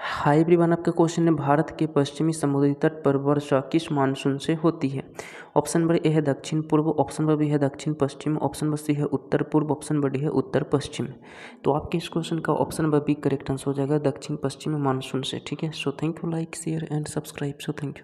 hi everyone आपका question है भारत के पश्चिमी समुद्री तट पर वर्षा किस मानसून से होती है ऑप्शन नंबर ए है दक्षिण पूर्व ऑप्शन नंबर बी है दक्षिण पश्चिम ऑप्शन नंबर सी है उत्तर पूर्व ऑप्शन नंबर डी है उत्तर पश्चिम तो आपके इस क्वेश्चन का option number B correct answer हो जाएगा दक्षिण पश्चिम मानसून से ठीक है so thank you like share and subscribe so thank you